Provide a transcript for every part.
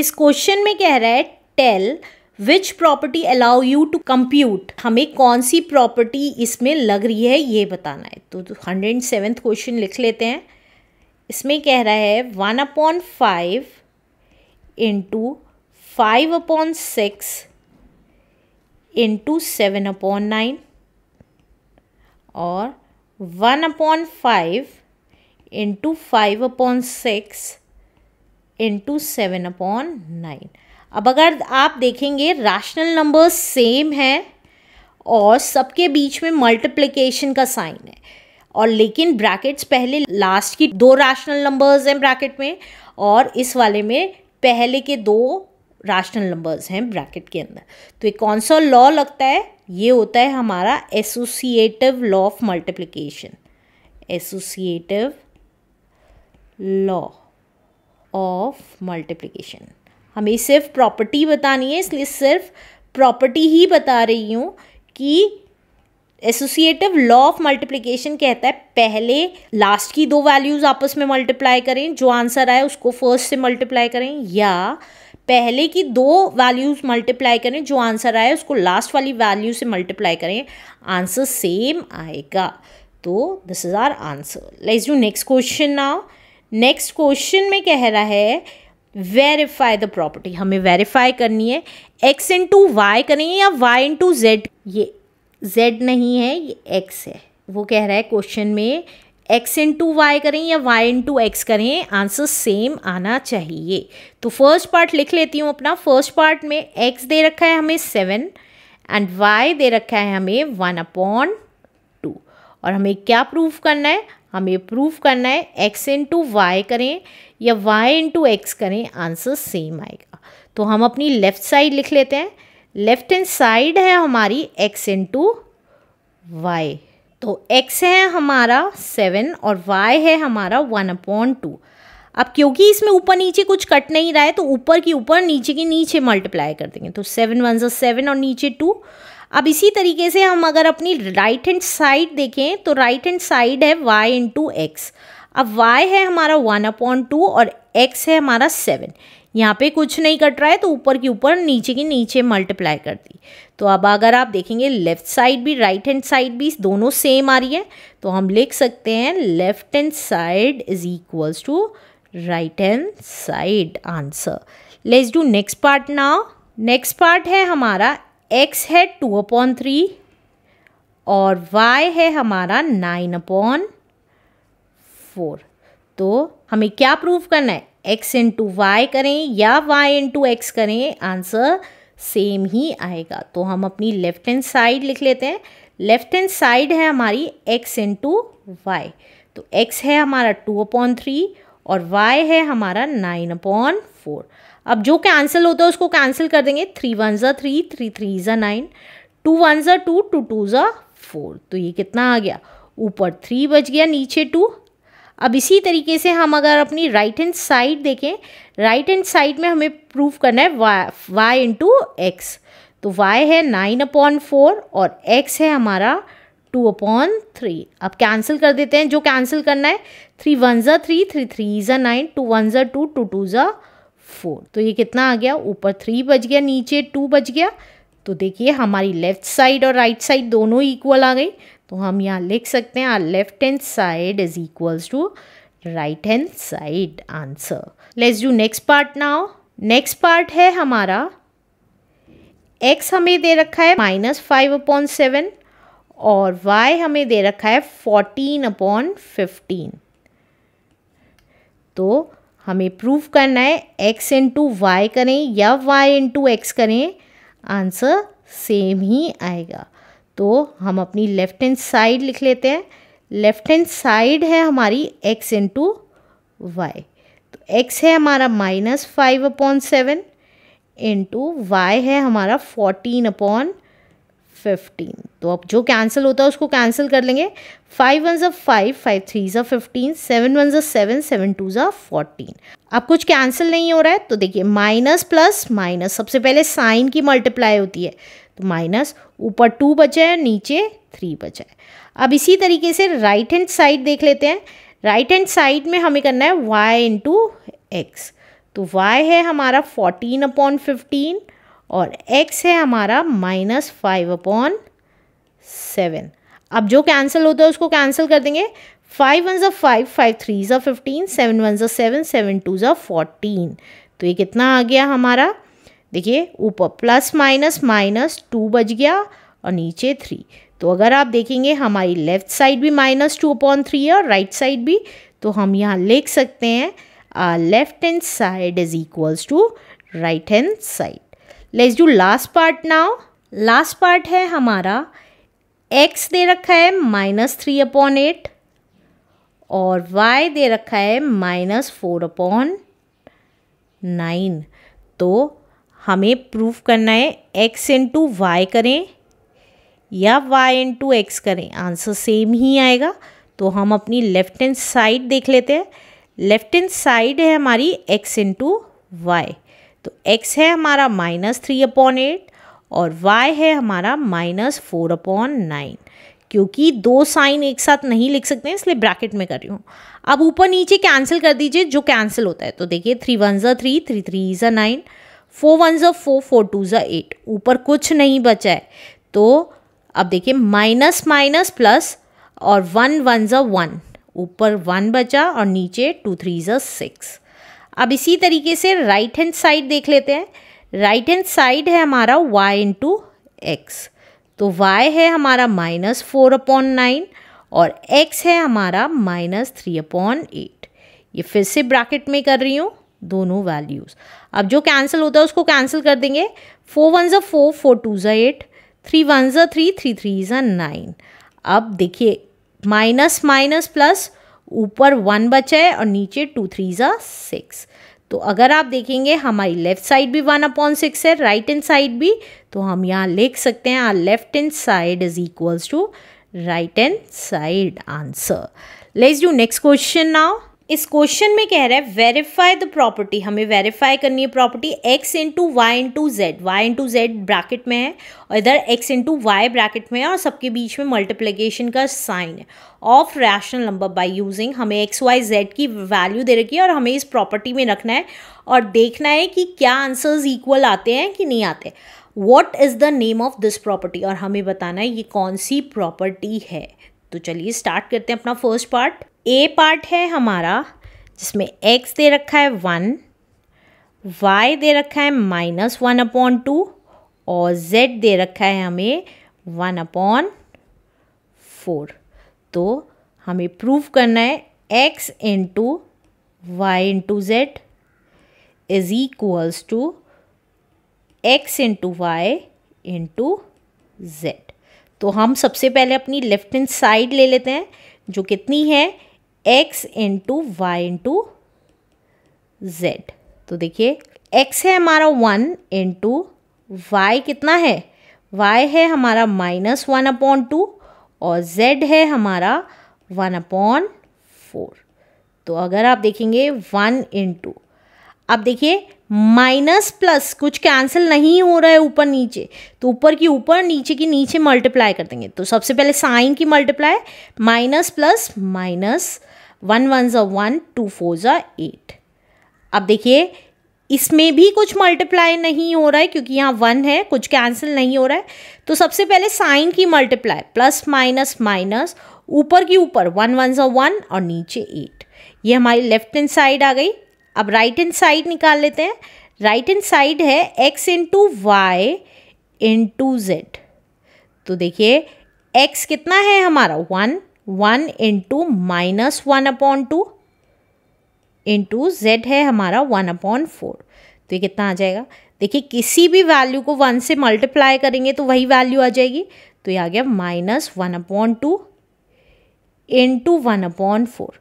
इस क्वेश्चन में कह रहा है tell which property allow you to compute हमें कौन सी प्रॉपर्टी इसमें लग रही है ये बताना है तो, तो हंड्रेड सेवेंथ क्वेश्चन लिख लेते हैं इसमें कह रहा है one upon five into five upon six into seven upon nine और one upon five into five upon six into seven upon nine अब अगर आप देखेंगे रैशनल नंबर सेम है और सबके बीच में मल्टीप्लिकेशन का साइन है और लेकिन ब्रैकेट्स पहले लास्ट की दो रैशनल नंबर्स हैं ब्रैकेट में और इस वाले में पहले के दो रैशनल नंबर्स हैं ब्रैकेट के अंदर तो एक कौन सा लॉ लगता है ये होता है हमारा associative law of multiplication associative law of multiplication हमें सिर्फ प्रॉपर्टी बतानी है इसलिए सिर्फ प्रॉपर्टी ही बता रही हूँ कि एसोसिएटिव लॉ ऑफ मल्टीप्लिकेशन कहता है पहले लास्ट की दो वैल्यूज़ आपस में मल्टीप्लाई करें जो आंसर आए उसको फर्स्ट से मल्टीप्लाई करें या पहले की दो वैल्यूज़ मल्टीप्लाई करें जो आंसर आए उसको लास्ट वाली वैल्यू से मल्टीप्लाई करें आंसर सेम आएगा तो this is our answer let's do next question now next question में कह रहा है वेरीफाई द प्रॉपर्टी हमें वेरीफाई करनी है एक्स इन टू वाई करें या वाई इन टू जेड ये जेड नहीं है ये एक्स है वो कह रहा है क्वेश्चन में एक्स इन टू वाई करें या वाई इन टू एक्स करें आंसर सेम आना चाहिए तो फर्स्ट पार्ट लिख लेती हूँ अपना फर्स्ट पार्ट में एक्स दे रखा है हमें सेवन एंड वाई दे रखा है हमें वन अपॉन टू और हमें क्या प्रूव करना है हमें प्रूफ करना है एक्स इंटू वाई करें या वाई इंटू एक्स करें आंसर सेम आएगा तो हम अपनी लेफ़्ट साइड लिख लेते हैं लेफ़्ट हैंड साइड है हमारी एक्स इंटू वाई तो x है हमारा सेवन और y है हमारा वन अपॉन टू अब क्योंकि इसमें ऊपर नीचे कुछ कट नहीं रहा है तो ऊपर की ऊपर नीचे की नीचे मल्टीप्लाई कर देंगे तो सेवन वन जो सेवन और नीचे टू अब इसी तरीके से हम अगर अपनी राइट हैंड साइड देखें तो राइट हैंड साइड है वाई टू एक्स अब वाई है हमारा वन अपॉन टू और एक्स है हमारा सेवन यहाँ पे कुछ नहीं कट रहा है तो ऊपर के ऊपर नीचे के नीचे मल्टीप्लाई कर दी तो अब अगर आप देखेंगे लेफ्ट साइड भी राइट हैंड साइड भी दोनों सेम आ रही है तो हम लिख सकते हैं left hand side is equals to right hand side answer let's do next part now next part है हमारा एक्स है टू अपॉन थ्री और वाई है हमारा नाइन अपॉन फोर तो हमें क्या प्रूव करना है एक्स इंटू वाई करें या वाई इंटू एक्स करें आंसर सेम ही आएगा तो हम अपनी लेफ्ट हैंड साइड लिख लेते हैं लेफ्ट हैंड साइड है हमारी एक्स इंटू वाई तो एक्स है हमारा टू अपॉन थ्री और वाई है हमारा नाइन अपॉन फोर अब जो कैंसिल होता है उसको कैंसिल कर देंगे थ्री वन ज़ा थ्री थ्री थ्री ज़ा नाइन टू वन ज़ा टू टू टू ज़ा फोर तो ये कितना आ गया ऊपर थ्री बच गया नीचे टू अब इसी तरीके से हम अगर अपनी राइट हैंड साइड देखें राइट हैंड साइड में हमें प्रूफ करना है वाई वाई इंटू एक्स तो वाई है नाइन अपॉन फोर और एक्स है हमारा टू अपॉन थ्री अब कैंसिल कर देते हैं जो कैंसिल करना है थ्री वन ज़ा थ्री थ्री थ्री ज़ा नाइन टू वन ज़ा टू टू टू ज़ा फोर तो ये कितना आ गया ऊपर थ्री बज गया नीचे टू बज गया तो देखिए हमारी लेफ़्ट साइड और राइट right साइड दोनों इक्वल आ गई तो हम यहाँ लिख सकते हैं are left hand side is equals to right hand side answer let's do next part now next part है हमारा x हमें दे रखा है माइनस फाइव अपॉन सेवन और y हमें दे रखा है फोर्टीन अपॉन फिफ्टीन तो हमें प्रूव करना है एक्स इंटू वाई करें या वाई इंटू एक्स करें आंसर सेम ही आएगा तो हम अपनी लेफ़्ट हैंड साइड लिख लेते हैं लेफ़्ट हैंड साइड है हमारी एक्स इंटू वाई तो एक्स है हमारा minus five upon seven into y है हमारा फोर्टीन अपॉन फिफ्टीन तो अब जो कैंसिल होता है उसको कैंसिल कर लेंगे फाइव वन ज़ा फाइव फाइव थ्री ज़ा फिफ्टीन सेवन वन ज़ा सेवन सेवन टू ज़ा फोर्टीन अब कुछ कैंसिल नहीं हो रहा है तो देखिए माइनस प्लस माइनस सबसे पहले साइन की मल्टीप्लाई होती है तो माइनस ऊपर टू बचा है नीचे थ्री बचा है अब इसी तरीके से राइट हैंड साइड देख लेते हैं राइट हैंड साइड में हमें करना है वाई इंटू एक्स तो वाई है हमारा फोर्टीन अपॉन फिफ्टीन और x है हमारा माइनस फाइव अपॉन सेवन अब जो कैंसिल होता है उसको कैंसिल कर देंगे फाइव वन ज़ा फाइव फाइव थ्री ज़ा फिफ्टीन सेवन वन ज़ा सेवन सेवन टू ज़ा फोर्टीन तो ये कितना आ गया हमारा देखिए ऊपर प्लस माइनस माइनस टू बज गया और नीचे थ्री तो अगर आप देखेंगे हमारी लेफ़्ट साइड भी माइनस टू अपॉन थ्री है और राइट right साइड भी तो हम यहाँ लिख सकते हैं left hand side is equals to right hand side let's do last part now last part है हमारा एक्स दे रखा है माइनस थ्री अपॉन एट और वाई दे रखा है माइनस फोर अपॉन नाइन तो हमें प्रूफ करना है एक्स इंटू वाई करें या वाई इंटू एक्स करें आंसर सेम ही आएगा तो हम अपनी लेफ्ट हैंड साइड देख लेते हैं लेफ्ट हैंड साइड है हमारी एक्स इंटू वाई तो x है हमारा माइनस थ्री अपॉन एट और y है हमारा माइनस फोर अपॉन नाइन क्योंकि दो साइन एक साथ नहीं लिख सकते हैं इसलिए ब्रैकेट में कर रही हूँ अब ऊपर नीचे कैंसिल कर दीजिए जो कैंसिल होता है तो देखिए थ्री वन ज़ा थ्री थ्री थ्री ज़ा नाइन फोर वन ज़ा फोर फोर टू ज़ा एट ऊपर कुछ नहीं बचा है तो अब देखिए माइनस माइनस प्लस और वन वन ज़ा वन ऊपर वन बचा और नीचे टू थ्री ज़ा सिक्स अब इसी तरीके से राइट हैंड साइड देख लेते हैं राइट हैंड साइड है हमारा y इंटू एक्स तो y है हमारा माइनस फोर अपॉन नाइन और x है हमारा माइनस थ्री अपॉन एट ये फिर से ब्रैकेट में कर रही हूँ दोनों वैल्यूज़ अब जो कैंसिल होता है उसको कैंसिल कर देंगे फोर वन ज़ा फोर फोर टू ज़ा एट थ्री वन ज़ा थ्री थ्री थ्री ज़ा नाइन अब देखिए माइनस माइनस प्लस ऊपर वन बचा है और नीचे टू थ्री ज़ा सिक्स तो अगर आप देखेंगे हमारी लेफ़्ट साइड भी वन अपॉन सिक्स है राइट एंड साइड भी तो हम यहाँ लिख सकते हैं are left hand side is equals to right hand side answer let's do next question now इस क्वेश्चन में कह रहा है वेरीफाई द प्रॉपर्टी हमें वेरीफाई करनी है property x into y into z y into z bracket में है और इधर एक्स इंटू वाई ब्रैकेट में है और सबके बीच में मल्टीप्लीकेशन का साइन है of rational number by using हमें एक्स वाई जेड की वैल्यू दे रखी है और हमें इस प्रॉपर्टी में रखना है और देखना है कि क्या आंसर्स इक्वल आते हैं कि नहीं आते what is the name of this property और हमें बताना है ये कौन सी प्रॉपर्टी है तो चलिए स्टार्ट करते हैं अपना फर्स्ट पार्ट ए पार्ट है हमारा जिसमें एक्स दे रखा है वन वाई दे रखा है माइनस वन अपॉन टू और जेड दे रखा है हमें वन अपॉन फोर तो हमें प्रूव करना है x into y into z is equals to x into y into z तो हम सबसे पहले अपनी लेफ्ट हैंड साइड ले लेते हैं जो कितनी है x into y into z तो देखिए एक्स है हमारा वन इंटू वाई कितना है वाई है हमारा माइनस वन अपॉन टू और जेड है हमारा वन अपॉन फोर तो अगर आप देखेंगे वन इंटू अब देखिए माइनस प्लस कुछ कैंसिल नहीं हो रहा है ऊपर नीचे तो ऊपर की ऊपर नीचे की नीचे मल्टीप्लाई कर देंगे तो सबसे पहले साइन की multiply minus plus minus one one ज़ा वन टू फोर ज़ा एट अब देखिए इसमें भी कुछ मल्टीप्लाई नहीं हो रहा है क्योंकि यहाँ वन है कुछ कैंसिल नहीं हो रहा है तो सबसे पहले साइन की मल्टीप्लाई प्लस माइनस माइनस ऊपर की ऊपर वन वन ज़ा वन और नीचे एट ये हमारी लेफ्ट हैंड साइड आ गई अब राइट हैंड साइड निकाल लेते हैं राइट हैंड साइड है x into y into z तो देखिए एक्स कितना है हमारा one one into minus one upon two into z है हमारा वन अपॉन फोर तो ये कितना आ जाएगा देखिए किसी भी वैल्यू को वन से मल्टीप्लाई करेंगे तो वही वैल्यू आ जाएगी तो ये आ गया minus one upon two into one upon four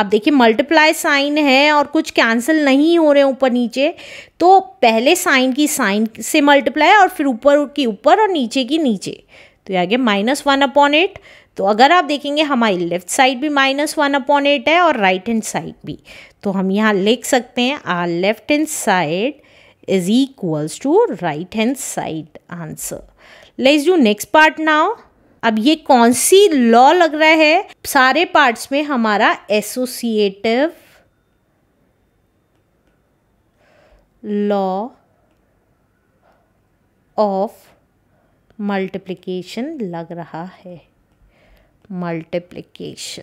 अब देखिए मल्टीप्लाई साइन है और कुछ कैंसिल नहीं हो रहे ऊपर नीचे तो पहले साइन की साइन से मल्टीप्लाई और फिर ऊपर की ऊपर और नीचे की नीचे तो ये आ गया माइनस वन अपॉन एट तो अगर आप देखेंगे हमारी लेफ्ट साइड भी माइनस वन अपॉन एट है और राइट हैंड साइड भी तो हम यहाँ लिख सकते हैं are left hand side is equals to right hand side answer let's do next part now अब ये कौन सी लॉ लग रहा है सारे पार्ट्स में हमारा एसोसिएटिव लॉ ऑफ मल्टीप्लिकेशन लग रहा है मल्टीप्लिकेशन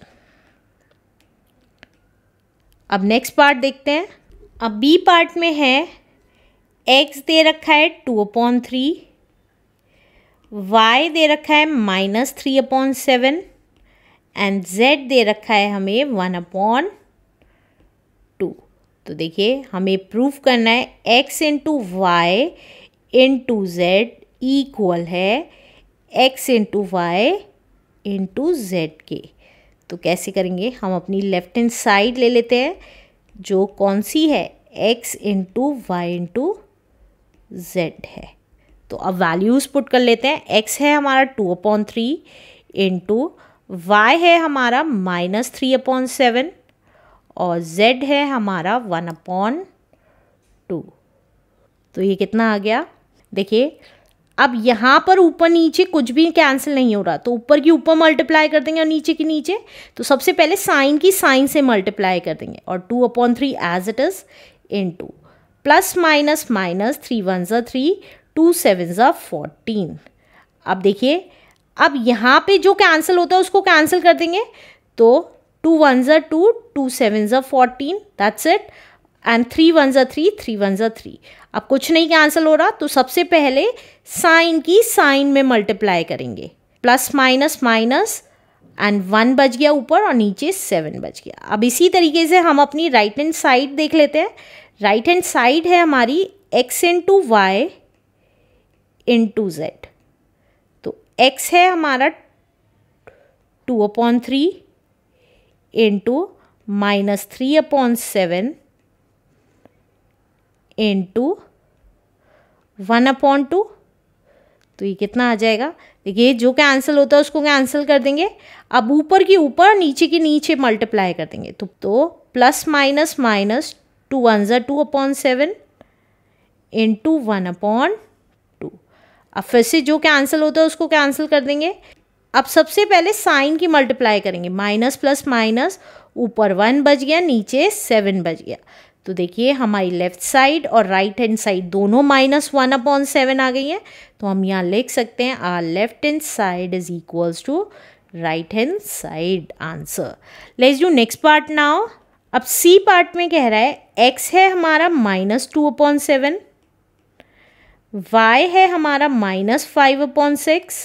अब नेक्स्ट पार्ट देखते हैं अब बी पार्ट में है एक्स दे रखा है टू अपॉन थ्री वाई दे रखा है minus three upon seven and z दे रखा है हमें वन अपॉन टू तो देखिए हमें प्रूफ करना है x into y into z equal है x into y into z के तो कैसे करेंगे हम अपनी लेफ्ट हैंड साइड ले लेते हैं जो कौन सी है x into y into z है तो अब वैल्यूज़ पुट कर लेते हैं एक्स है हमारा two upon three into y है हमारा माइनस थ्री अपॉन सेवन और जेड है हमारा वन अपॉन टू तो ये कितना आ गया देखिए अब यहाँ पर ऊपर नीचे कुछ भी कैंसिल नहीं हो रहा तो ऊपर की ऊपर मल्टीप्लाई कर देंगे और नीचे की नीचे तो सबसे पहले साइन की साइन से मल्टीप्लाई कर देंगे और two upon three as it is into plus minus minus three one ज़ा थ्री टू सेवन ज़ा फोर्टीन अब देखिए अब यहाँ पे जो कैंसिल होता है उसको कैंसिल कर देंगे तो टू वन ज़ा टू टू सेवन ज़ा fourteen that's it and three one ज़ा थ्री थ्री वन ज़ा थ्री अब कुछ नहीं कैंसिल हो रहा तो सबसे पहले साइन की साइन में मल्टीप्लाई करेंगे plus minus minus and one बज गया ऊपर और नीचे सेवन बज गया अब इसी तरीके से हम अपनी राइट हैंड साइड देख लेते हैं राइट हैंड साइड है हमारी x into y into z तो एक्स है हमारा two upon three into minus three upon seven into one upon two तो ये कितना आ जाएगा देखिए जो कैंसिल होता है उसको कैंसिल कर देंगे अब ऊपर की ऊपर नीचे की नीचे मल्टीप्लाई कर देंगे तो तो plus minus minus two one ज़ा two upon seven into one upon two अब फिर से जो कैंसिल होता है उसको कैंसिल कर देंगे अब सबसे पहले साइन की मल्टीप्लाई करेंगे माइनस प्लस माइनस ऊपर वन बज गया नीचे सेवन बज गया तो देखिए हमारी लेफ़्ट साइड और राइट हैंड साइड दोनों माइनस वन अपॉन सेवन आ गई है तो हम यहाँ लिख सकते हैं are left hand side is equals to right hand side answer let's do next part now अब सी पार्ट में कह रहा है एक्स है हमारा minus two upon seven y है हमारा minus five upon six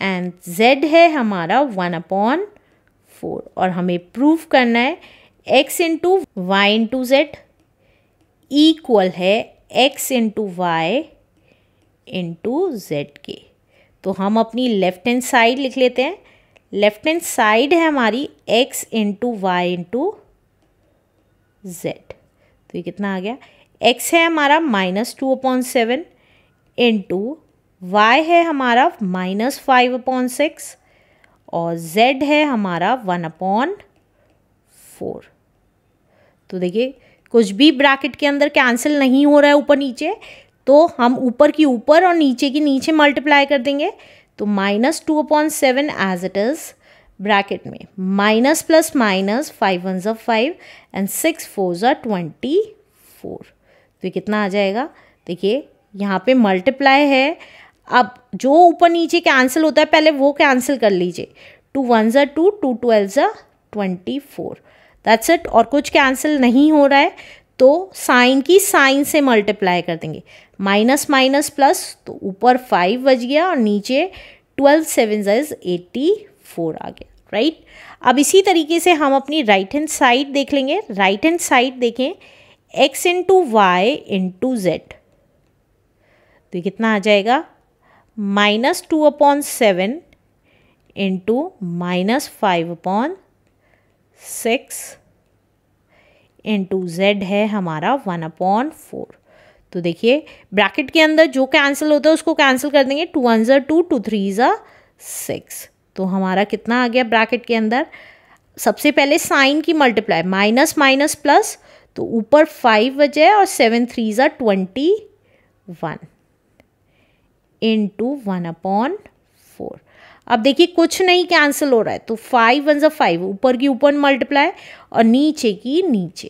and z है हमारा वन अपॉन फोर और हमें प्रूव करना है x into y into z equal है x into y into z के तो हम अपनी लेफ्ट हैंड साइड लिख लेते हैं लेफ्ट हैंड साइड है हमारी x into y into z तो ये कितना आ गया एक्स है हमारा minus two upon seven into y है हमारा माइनस फाइव अपॉन सिक्स और जेड है हमारा वन अपॉन फोर तो देखिए कुछ भी ब्रैकेट के अंदर कैंसिल नहीं हो रहा है ऊपर नीचे तो हम ऊपर की ऊपर और नीचे की नीचे मल्टीप्लाई कर देंगे तो minus two upon seven as it is bracket में minus plus minus five one जो फाइव एंड सिक्स फोर ज़ा ट्वेंटी फोर तो ये कितना आ जाएगा देखिए यहाँ पे मल्टीप्लाई है अब जो ऊपर नीचे कैंसिल होता है पहले वो कैंसिल कर लीजिए टू वन जो टू टू ट्वेल्व जो ट्वेंटी फोर दैट्स इट और कुछ कैंसिल नहीं हो रहा है तो साइन की साइन से मल्टीप्लाई कर देंगे माइनस माइनस प्लस तो ऊपर फाइव बज गया और नीचे ट्वेल्व सेवन जज एट्टी फोर आ गया राइट right? अब इसी तरीके से हम अपनी राइट हैंड साइड देख लेंगे राइट हैंड साइड देखें x into y into z तो ये कितना आ जाएगा minus two upon seven into minus five upon six into z है हमारा वन अपॉन फोर तो देखिए ब्रैकेट के अंदर जो कैंसिल होता है उसको कैंसिल कर देंगे टू वन ज़ा टू टू थ्री ज़ा सिक्स तो हमारा कितना आ गया ब्रैकेट के अंदर सबसे पहले साइन की मल्टीप्लाई माइनस माइनस प्लस तो ऊपर फाइव बजे और सेवन थ्री ज़ा twenty one into one upon four अब देखिए कुछ नहीं कैंसिल हो रहा है तो फाइव वन जो फाइव ऊपर की ऊपर मल्टीप्लाई और नीचे की नीचे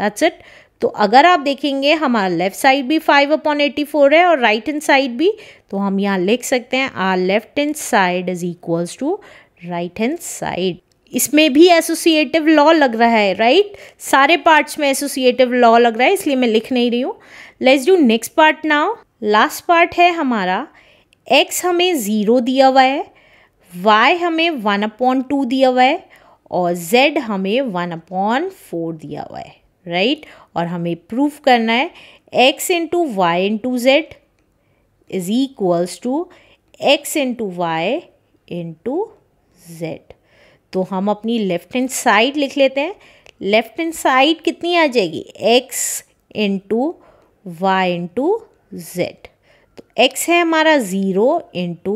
दैट्स इट तो अगर आप देखेंगे हमारा लेफ्ट साइड भी फाइव अपॉन एटी फोर है और राइट हैंड साइड भी तो हम यहाँ लिख सकते हैं are left hand side is equals to right hand side इसमें भी एसोसिएटिव लॉ लग रहा है राइट right? सारे पार्ट्स में एसोसिएटिव लॉ लग रहा है इसलिए मैं लिख नहीं रही हूँ let's do next part now last part है हमारा एक्स हमें ज़ीरो दिया हुआ है वाई हमें वन अपॉन टू दिया हुआ है और जेड हमें वन अपॉन फोर दिया हुआ है राइट right? और हमें प्रूफ करना है x into y into z is equals to x into y into z तो हम अपनी लेफ्ट हैंड साइड लिख लेते हैं लेफ्ट हैंड साइड कितनी आ जाएगी x into y into z x है हमारा ज़ीरो इंटू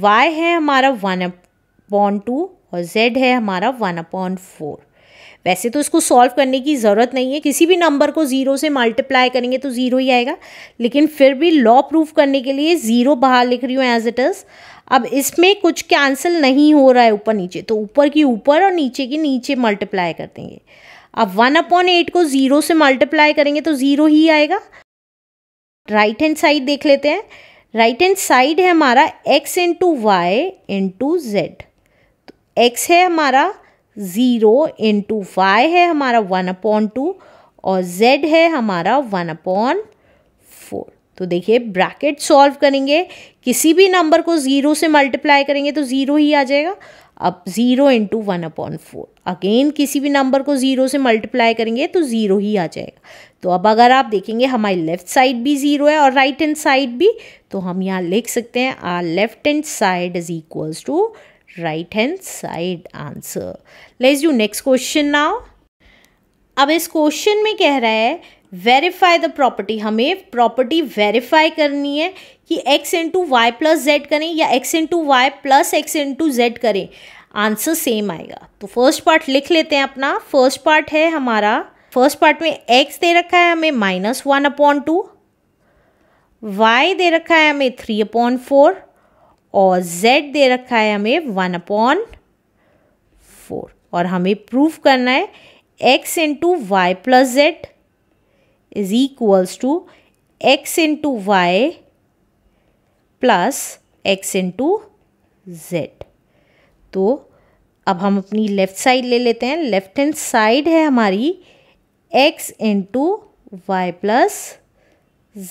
वाई है हमारा वन अपॉन टू और जेड है हमारा वन अपॉन फोर वैसे तो इसको सॉल्व करने की ज़रूरत नहीं है किसी भी नंबर को ज़ीरो से मल्टीप्लाई करेंगे तो ज़ीरो ही आएगा लेकिन फिर भी लॉ प्रूफ करने के लिए ज़ीरो बाहर लिख रही हूँ एज इट इज़ अब इसमें कुछ कैंसिल नहीं हो रहा है ऊपर नीचे तो ऊपर की ऊपर और नीचे की नीचे मल्टीप्लाई कर देंगे अब वन अपॉन एट को ज़ीरो से मल्टीप्लाई करेंगे तो ज़ीरो ही आएगा राइट हैंड साइड देख लेते हैं राइट हैंड साइड है हमारा x into y into z तो एक्स है हमारा ज़ीरो इंटू वाई है हमारा वन अपॉन टू और जेड है हमारा वन अपॉन फोर तो देखिए ब्रैकेट सॉल्व करेंगे किसी भी नंबर को ज़ीरो से मल्टीप्लाई करेंगे तो ज़ीरो ही आ जाएगा अब zero into one upon four again किसी भी नंबर को ज़ीरो से मल्टीप्लाई करेंगे तो ज़ीरो ही आ जाएगा तो अब अगर आप देखेंगे हमारी लेफ़्ट साइड भी ज़ीरो है और राइट हैंड साइड भी तो हम यहाँ लिख सकते हैं are left hand side is equals to right hand side answer let's do next question now अब इस क्वेश्चन में कह रहा है वेरीफाई द प्रॉपर्टी हमें प्रॉपर्टी वेरीफाई करनी है कि x into y plus z करें या x into y plus x into z करें आंसर सेम आएगा तो फर्स्ट पार्ट लिख लेते हैं अपना फर्स्ट पार्ट है हमारा फर्स्ट पार्ट में एक्स दे रखा है हमें minus one upon two y दे रखा है हमें थ्री अपॉन फोर और जेड दे रखा है हमें वन अपॉन फोर और हमें प्रूफ करना है x into y plus z is equals to x into y plus x into z तो अब हम अपनी लेफ़्ट साइड ले लेते हैं लेफ़्ट हैंड साइड है हमारी x into y plus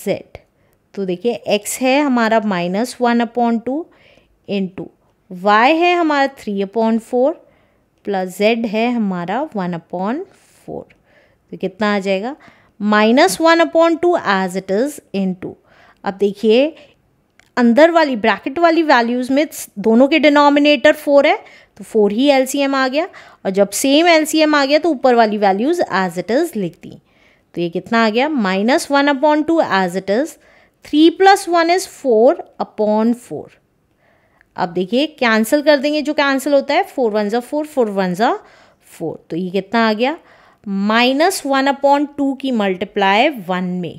z तो देखिए एक्स है हमारा minus one upon two into y है हमारा three upon four plus z है हमारा वन अपॉइंट फोर तो कितना आ जाएगा minus one upon two as it is into अब देखिए अंदर वाली ब्रैकेट वाली वैल्यूज़ में दोनों के डिनोमिनेटर फोर है तो फोर ही एल आ गया और जब सेम एल आ गया तो ऊपर वाली वैल्यूज़ एज इट इज़ लिख दी तो ये कितना आ गया minus one upon two as it is three plus one is four upon four अब देखिए कैंसिल कर देंगे जो कैंसिल होता है फोर वन ज़ा फोर फोर वन ज़ा फोर तो ये कितना आ गया माइनस वन अपॉन टू की मल्टीप्लाई वन में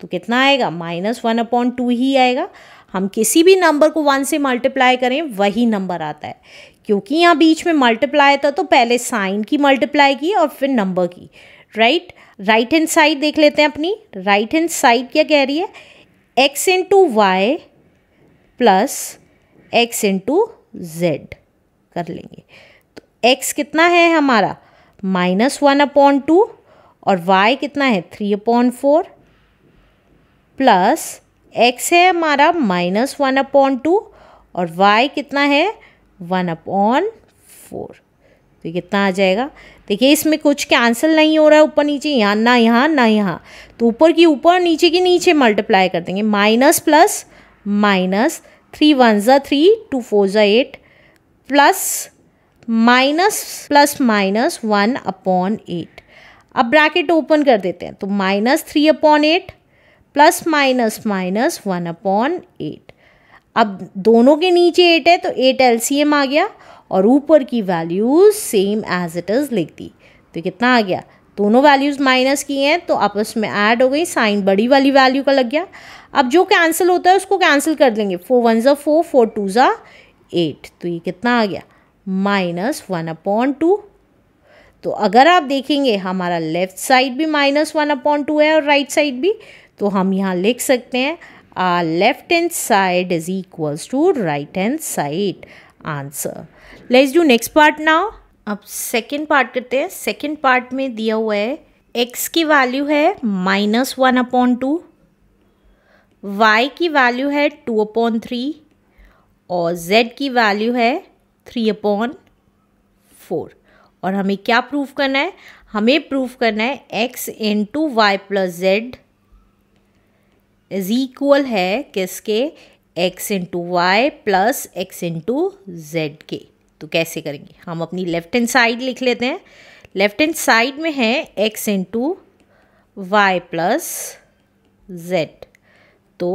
तो कितना आएगा माइनस वन अपॉन टू ही आएगा हम किसी भी नंबर को वन से मल्टीप्लाई करें वही नंबर आता है क्योंकि यहाँ बीच में मल्टीप्लाई था तो पहले साइन की मल्टीप्लाई की और फिर नंबर की राइट राइट हैंड साइड देख लेते हैं अपनी राइट हैंड साइड क्या कह रही है x into y plus x into z कर लेंगे तो एक्स कितना है हमारा माइनस वन अपॉन टू और वाई कितना है three upon four plus x है हमारा माइनस वन अपॉन टू और वाई कितना है वन अपॉन फोर तो कितना आ जाएगा देखिए इसमें कुछ कैंसिल नहीं हो रहा है ऊपर नीचे यहाँ ना यहाँ ना यहाँ तो ऊपर की ऊपर नीचे की नीचे मल्टीप्लाई कर देंगे minus plus minus three one ज़ा थ्री टू फोर ज़ा eight plus minus plus minus one upon eight अब ब्रैकेट ओपन कर देते हैं तो minus three upon eight plus minus minus one upon eight अब दोनों के नीचे एट है तो एट एल आ गया और ऊपर की values same as it is लिख दी तो कितना आ गया दोनों वैल्यूज़ माइनस की हैं तो आपस में ऐड हो गई साइन बड़ी वाली वैल्यू का लग गया अब जो कैंसिल होता है उसको कैंसिल कर देंगे फोर वन ज़ा फोर फोर टू ज़ा एट तो ये कितना आ गया माइनस वन अपॉन टू तो अगर आप देखेंगे हमारा लेफ़्ट साइड भी माइनस वन अपॉन टू है और राइट right साइड भी तो हम यहाँ लिख सकते हैं our left hand side is equals to right hand side answer. Let's do next part now. अब सेकेंड पार्ट करते हैं सेकेंड पार्ट में दिया हुआ है एक्स की वैल्यू है minus one upon two y की वैल्यू है टू अपॉन थ्री और जेड की वैल्यू है थ्री अपॉन फोर और हमें क्या प्रूफ करना है हमें प्रूफ करना है x into y plus z is equal है किसके x into y plus x into z के तो कैसे करेंगे हम अपनी लेफ्ट हैंड साइड लिख लेते हैं लेफ्ट हैंड साइड में है x into y plus z तो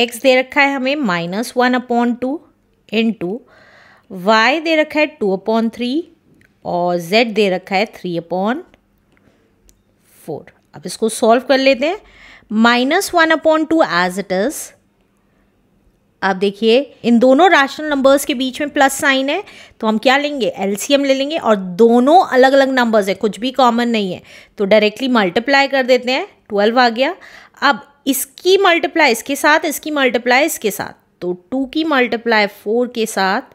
एक्स दे रखा है हमें minus one upon two into y दे रखा है टू अपॉन थ्री और जेड दे रखा है थ्री अपॉन फोर अब इसको सॉल्व कर लेते हैं minus one upon two as it is आप देखिए इन दोनों रैशनल नंबर्स के बीच में प्लस साइन है तो हम क्या लेंगे एलसीएम ले लेंगे और दोनों अलग अलग नंबर्स है कुछ भी कॉमन नहीं है तो डायरेक्टली मल्टीप्लाई कर देते हैं ट्वेल्व आ गया अब इसकी मल्टीप्लाई इसके साथ इसकी मल्टीप्लाई इसके साथ तो टू की मल्टीप्लाई फोर के साथ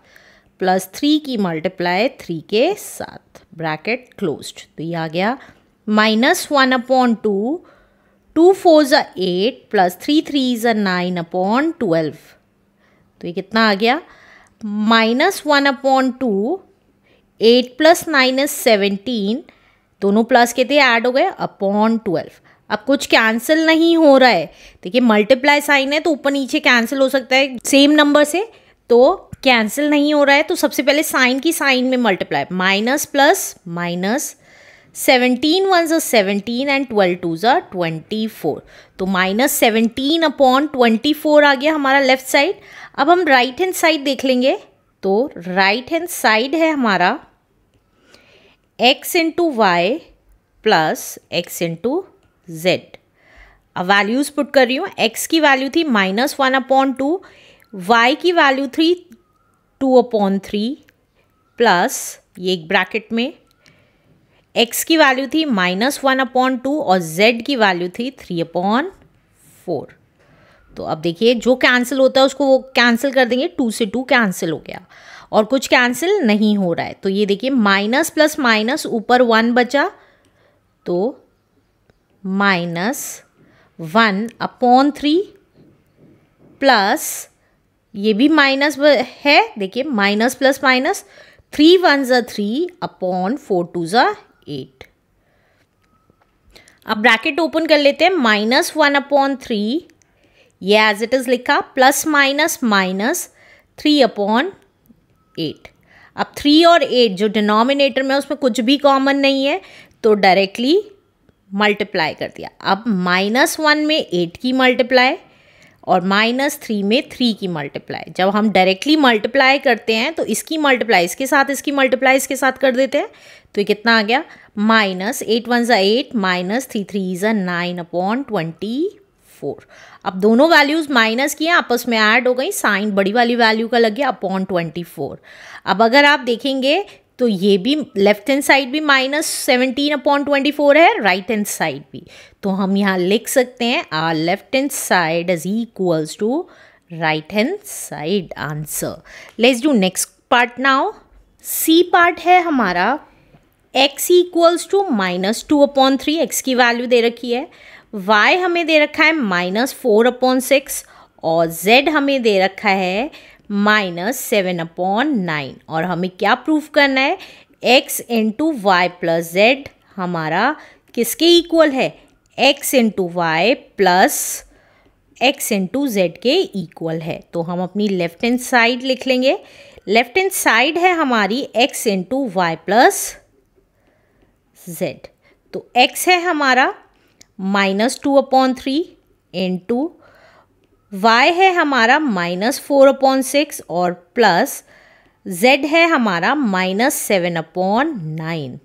प्लस थ्री की मल्टीप्लाई थ्री के साथ ब्रैकेट क्लोज्ड तो ये आ गया minus one upon two two four ज़ा एट प्लस थ्री थ्री ज नाइन अपॉन ट्वेल्व तो ये कितना आ गया minus one upon two eight plus nine is seventeen दोनों प्लस के थे ऐड हो गए अपॉन ट्वेल्व अब कुछ कैंसिल नहीं हो रहा है देखिए मल्टीप्लाई साइन है तो ऊपर नीचे कैंसिल हो सकता है सेम नंबर से तो कैंसिल नहीं हो रहा है तो सबसे पहले साइन की साइन में multiply minus plus minus seventeen one are seventeen and twelve two are twenty four तो minus seventeen upon twenty four आ गया हमारा लेफ्ट साइड अब हम राइट हैंड साइड देख लेंगे तो राइट हैंड साइड है हमारा x into y plus x into z अब वैल्यूज़ पुट कर रही हूँ एक्स की वैल्यू थी minus one upon two y की वैल्यू थी टू अपॉन थ्री प्लस ये एक ब्रैकेट में एक्स की वैल्यू थी माइनस वन अपॉन टू और जेड की वैल्यू थी थ्री अपॉन फोर तो अब देखिए जो कैंसिल होता है उसको वो कैंसिल कर देंगे टू से टू कैंसिल हो गया और कुछ कैंसिल नहीं हो रहा है तो ये देखिए माइनस प्लस माइनस ऊपर वन बचा तो minus one upon three plus ये भी माइनस है देखिए minus plus minus three one ज़ा थ्री अपॉन फोर टू ज़ा एट अब ब्रैकेट ओपन कर लेते हैं माइनस वन अपॉन थ्री ये एज इट इज़ लिखा plus minus minus three upon eight अब थ्री और एट जो डिनोमिनेटर में उसमें कुछ भी कॉमन नहीं है तो डायरेक्टली मल्टीप्लाई कर दिया अब माइनस वन में एट की मल्टीप्लाई और माइनस थ्री में थ्री की मल्टीप्लाई जब हम डायरेक्टली मल्टीप्लाई करते हैं तो इसकी मल्टीप्लाई इसके साथ इसकी मल्टीप्लाई इसके साथ कर देते हैं तो ये कितना आ गया माइनस एट वन ज़ा एट माइनस थ्री थ्री ज़ा नाइन अपॉन ट्वेंटी फोर अब दोनों वैल्यूज़ माइनस किए आपस में ऐड हो गई साइन बड़ी वाली वैल्यू का लग गया अपॉन ट्वेंटी फोर अब अगर आप देखेंगे तो ये भी लेफ्ट हैंड साइड भी minus seventeen upon twenty four है राइट हैंड साइड भी तो हम यहाँ लिख सकते हैं are left hand side is equals to right hand side answer let's do next part now C part है हमारा x equals to minus two upon three x की वैल्यू दे रखी है वाई हमें दे रखा है माइनस फोर अपॉन सिक्स और जेड हमें दे रखा है माइनस सेवन अपॉन नाइन और हमें क्या प्रूफ करना है x into y plus z हमारा किसके इक्वल है x into y plus x into z के इक्वल है तो हम अपनी लेफ्ट हैंड साइड लिख लेंगे लेफ्ट हैंड साइड है हमारी x into y plus z तो एक्स है हमारा minus two upon three into y है हमारा माइनस फोर अपॉन सिक्स और प्लस जेड है हमारा माइनस सेवन अपॉन नाइन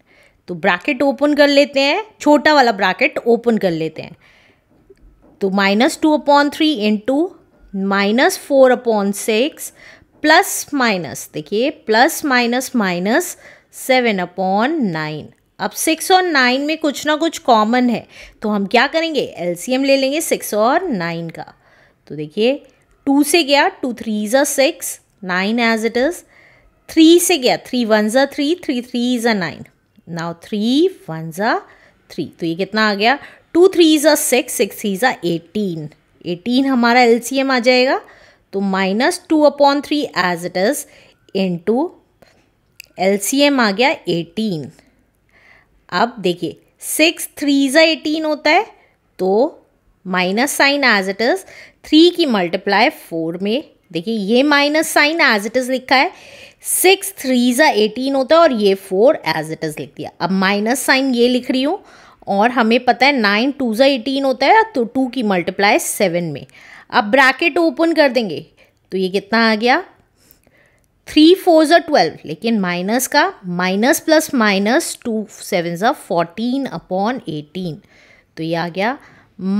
तो ब्रैकेट ओपन कर लेते हैं छोटा वाला ब्रैकेट ओपन कर लेते हैं तो minus two upon three into minus four upon six plus minus देखिए plus minus minus seven upon nine अब सिक्स और नाइन में कुछ ना कुछ कॉमन है तो हम क्या करेंगे एलसीएम ले लेंगे सिक्स और नाइन का तो देखिए टू से गया टू थ्री ज़ा six nine as it is three से गया थ्री वन ज़ा थ्री थ्री थ्री ज़ा नाइन नाउ थ्री वन ज़ा थ्री तो ये कितना आ गया टू थ्री ज़ा सिक्स सिक्स थ्री ज़ा एटीन एटीन हमारा एल आ जाएगा तो minus two upon three as it is into L आ गया एटीन अब देखिए सिक्स थ्री ज़ा एटीन होता है तो minus sign as it is three की मल्टीप्लाई फोर में देखिए ये minus sign as it is लिखा है सिक्स थ्री ज़ा एटीन होता है और ये फोर एज इट इज़ लिख दिया अब माइनस साइन ये लिख रही हूँ और हमें पता है नाइन टू ज़ा एटीन होता है तो टू की मल्टीप्लाई सेवन में अब ब्रैकेट ओपन कर देंगे तो ये कितना आ गया थ्री फोर ज़ा ट्वेल्व लेकिन माइनस का minus plus minus two seven ज़ा फोर्टीन अपॉन एटीन तो ये आ गया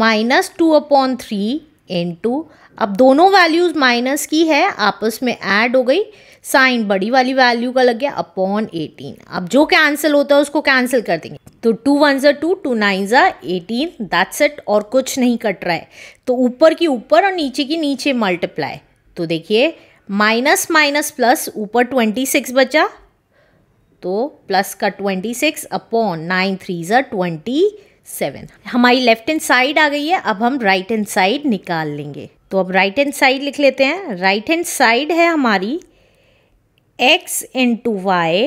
minus two upon three into अब दोनों वैल्यूज़ माइनस की है आपस में ऐड हो गई साइन बड़ी वाली वैल्यू का लग गया अपॉन एटीन अब जो कैंसिल होता है उसको कैंसिल कर देंगे तो टू वन ज़ा टू टू नाइन ज़ा एटीन दैट्स इट और कुछ नहीं कट रहा है तो ऊपर की ऊपर और नीचे की नीचे मल्टीप्लाई तो देखिए माइनस माइनस प्लस ऊपर ट्वेंटी सिक्स बचा तो प्लस का twenty six upon nine three ज़ा ट्वेंटी सेवन हमारी लेफ्ट हैंड साइड आ गई है अब हम राइट हैंड साइड निकाल लेंगे तो अब राइट हैंड साइड लिख लेते हैं राइट हैंड साइड है हमारी x into y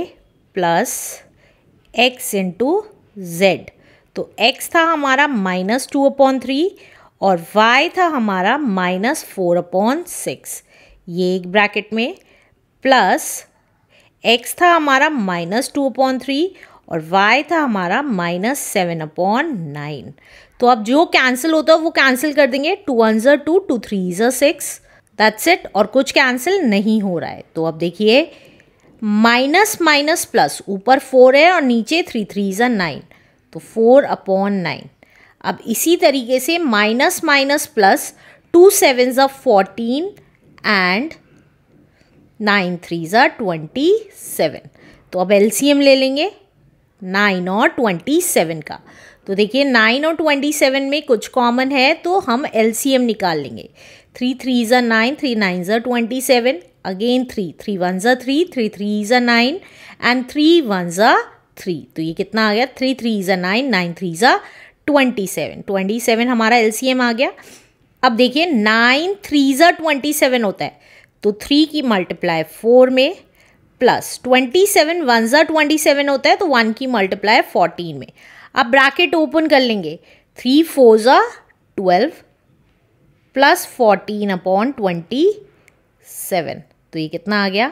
plus x into z तो x था हमारा माइनस टू अपॉन थ्री और y था हमारा माइनस फोर अपॉन सिक्स ये एक ब्रैकेट में प्लस एक्स था हमारा माइनस टू अपॉन थ्री और y था हमारा माइनस सेवन अपॉन नाइन तो अब जो कैंसिल होता है वो कैंसिल कर देंगे टू वन ज़र टू टू थ्री ज़र सिक्स दैट्स इट और कुछ कैंसिल नहीं हो रहा है तो अब देखिए माइनस माइनस प्लस ऊपर फोर है और नीचे थ्री थ्री ज़र नाइन तो फोर अपॉन नाइन अब इसी तरीके से minus minus plus two seven ज़र फोर्टीन एंड नाइन थ्री ज़ा ट्वेंटी सेवन तो अब एलसीएम ले लेंगे नाइन और ट्वेंटी सेवन का तो देखिए नाइन और ट्वेंटी सेवन में कुछ कॉमन है तो हम एलसीएम निकाल लेंगे थ्री थ्री ज़ा नाइन थ्री नाइन ज़ा twenty seven again three three one ज़ा थ्री थ्री थ्री ज़ा नाइन एंड थ्री वन ज़ा थ्री तो ये कितना आ गया थ्री थ्री ज़ा नाइन नाइन थ्री ज़ा ट्वेंटी सेवन ट्वेंटी सेवन हमारा एम आ गया अब देखिए नाइन थ्री ज़ा ट्वेंटी सेवन होता है तो थ्री की मल्टीप्लाई फोर में प्लस ट्वेंटी सेवन वन ज़ा ट्वेंटी सेवन होता है तो वन की मल्टीप्लाई फोर्टीन में अब ब्रैकेट ओपन कर लेंगे थ्री फोर ज़ा twelve plus fourteen upon twenty seven तो ये कितना आ गया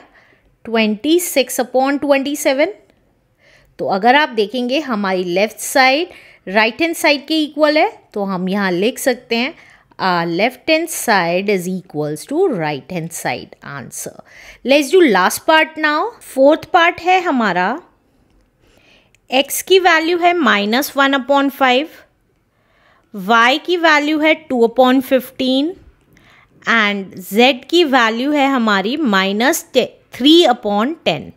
twenty six upon twenty seven तो अगर आप देखेंगे हमारी left side right hand side के इक्वल है तो हम यहाँ लिख सकते हैं uh, left hand side is equals to right hand side answer. Let's do last part now. Fourth part है हमारा x की वैल्यू है minus one upon five y की वैल्यू है two upon fifteen and z की value है हमारी minus three upon ten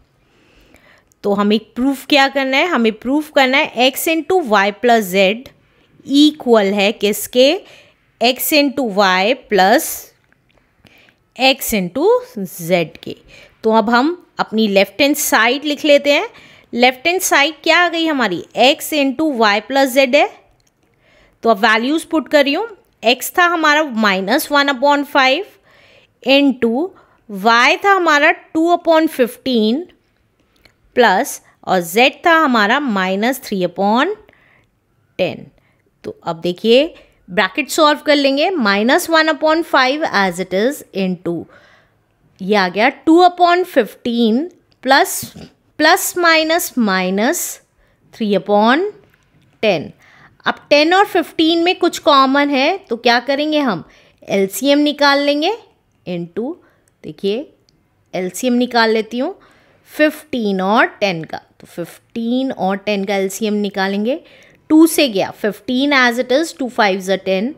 तो हमें प्रूफ क्या करना है हमें प्रूफ करना है x to y plus z equal है किसके x into y plus x into z के तो अब हम अपनी लेफ्ट हैंड साइड लिख लेते हैं लेफ्ट हैंड साइड क्या आ गई हमारी x into y plus z है तो अब वैल्यूज़ पुट कर रही हूँ एक्स था हमारा minus one upon five into y था हमारा टू अपॉन फिफ्टीन प्लस और जेड था हमारा माइनस थ्री अपॉन टेन तो अब देखिए ब्रैकेट सॉल्व कर लेंगे minus one upon five as it is into ये आ गया two upon fifteen plus plus minus minus three upon ten अब टेन और फिफ्टीन में कुछ कॉमन है तो क्या करेंगे हम एल निकाल लेंगे इन टू देखिए एल निकाल लेती हूँ फिफ्टीन और टेन का तो फिफ्टीन और टेन का एल निकालेंगे टू से गया fifteen as it is two five ज़ा टेन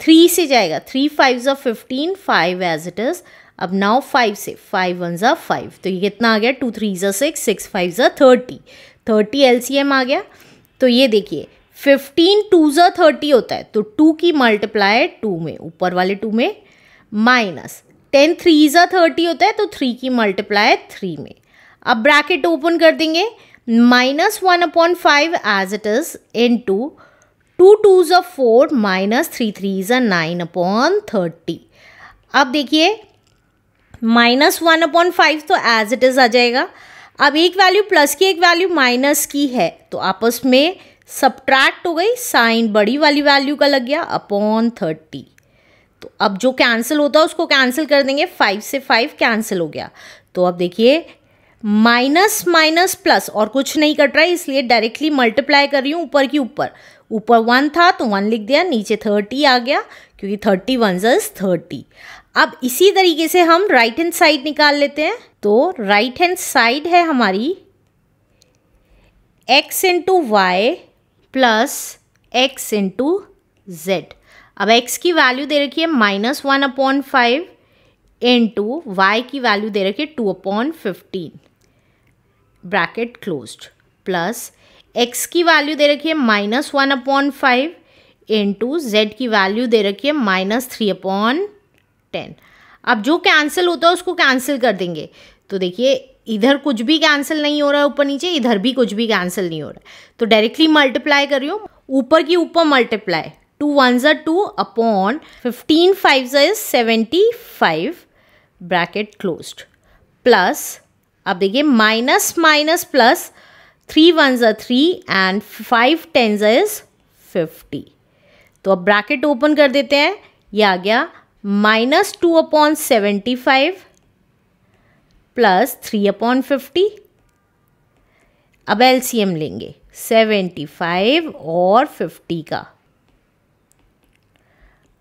थ्री से जाएगा थ्री फाइव ज़ fifteen five as it is अब नाउ फाइव से फाइव वन ज़ा फाइव तो ये कितना आ गया टू थ्री ज़ा सिक्स सिक्स फाइव ज़ा thirty thirty L C M आ गया तो ये देखिए फिफ्टीन टू ज थर्टी होता है तो टू की मल्टीप्लाई टू में ऊपर वाले टू में माइनस टेन थ्री ज़ा थर्टी होता है तो थ्री की मल्टीप्लाई थ्री में अब ब्रैकेट ओपन कर देंगे minus 1 upon 5 as it is into 2 2s ज 4 minus 3 3s are 9 upon 30. अब देखिए माइनस वन अपॉन फाइव तो एज इट इज़ आ जाएगा अब एक वैल्यू प्लस की एक वैल्यू माइनस की है तो आपस में सब्ट्रैक्ट हो गई साइन बड़ी वाली वैल्यू का लग गया अपॉन थर्टी तो अब जो कैंसिल होता है उसको कैंसिल कर देंगे फाइव से फाइव कैंसिल हो गया तो अब देखिए माइनस माइनस प्लस और कुछ नहीं कट रहा है इसलिए डायरेक्टली मल्टीप्लाई कर रही हूँ ऊपर की ऊपर ऊपर वन था तो वन लिख दिया नीचे थर्टी आ गया क्योंकि थर्टी वन जस थर्टी अब इसी तरीके से हम राइट हैंड साइड निकाल लेते हैं तो राइट हैंड साइड है हमारी x into y plus x into z अब एक्स की वैल्यू दे रखी है minus one upon five into y की वैल्यू दे रखी है two upon fifteen bracket closed plus x की वैल्यू दे रखी है minus one upon five into z की वैल्यू दे रखी है माइनस थ्री अपॉन टेन अब जो कैंसिल होता है उसको कैंसिल कर देंगे तो देखिए इधर कुछ भी कैंसिल नहीं हो रहा है ऊपर नीचे इधर भी कुछ भी कैंसिल नहीं हो रहा है तो डायरेक्टली मल्टीप्लाई कर रही हूँ ऊपर की ऊपर मल्टीप्लाई टू वन ज़ा टू अपॉन फिफ्टीन फाइव ज़ा is seventy five bracket closed plus अब देखिए minus minus plus three one ज थ्री एंड फाइव टेन ज इज़ फिफ्टी तो अब ब्रैकेट ओपन कर देते हैं ये आ गया minus two upon seventy five plus three upon fifty अब एलसीएम लेंगे सेवेंटी फाइव और फिफ्टी का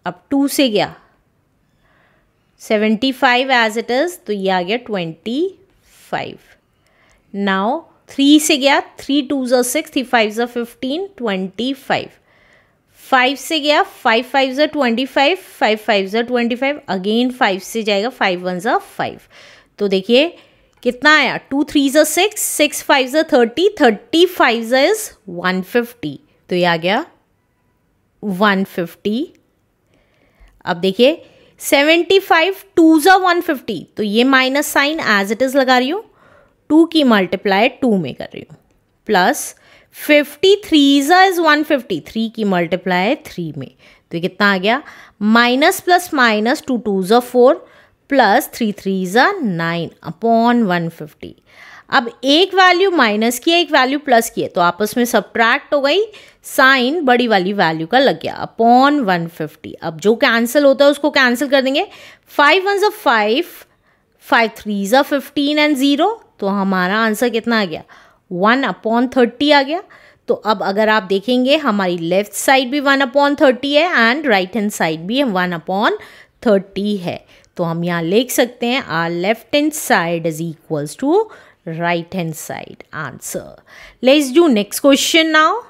अब टू से गया seventy five as it is तो ये आ गया ट्वेंटी फाइव नाउ थ्री से गया थ्री टू ज़ा सिक्स थ्री फाइव ज़ा फिफ्टीन ट्वेंटी फाइव फाइव से गया फाइव फाइव ज़ा ट्वेंटी फाइव फाइव फाइव ज़ा ट्वेंटी फाइव अगेन फाइव से जाएगा फाइव वन ज़ा फाइव तो देखिए कितना आया टू थ्री ज़ा सिक्स सिक्स फाइव ज़ा थर्टी थर्टी फाइव ज़ा इज़ वन फिफ्टी तो ये आ गया वन फिफ्टी अब देखिए सेवेंटी फाइव टू ज़ा वन फिफ्टी तो ये minus sign as it is लगा रही हूँ टू की मल्टीप्लाई टू में कर रही हूँ प्लस फिफ्टी थ्री ज़ा इज़ वन फिफ्टी थ्री की मल्टीप्लाई थ्री में तो ये कितना आ गया minus plus minus two two ज़ा फोर प्लस थ्री थ्री ज़ा नाइन अपॉन वन फिफ्टी अब एक वैल्यू माइनस की है एक वैल्यू प्लस की है तो आपस में सब्ट्रैक्ट हो गई साइन बड़ी वाली वैल्यू का लग गया अपॉन वन फिफ्टी अब जो कैंसिल होता है उसको कैंसिल कर देंगे फाइव वन ज़ा फाइव फाइव थ्री ज़ा फिफ्टीन एंड ज़ीरो तो हमारा आंसर कितना आ गया वन अपॉन थर्टी आ गया तो अब अगर आप देखेंगे हमारी लेफ्ट साइड भी वन अपॉन थर्टी है एंड राइट हैंड साइड भी वन अपॉन थर्टी है तो हम यहाँ लिख सकते हैं are left hand side is equals to right hand side answer let's do next question now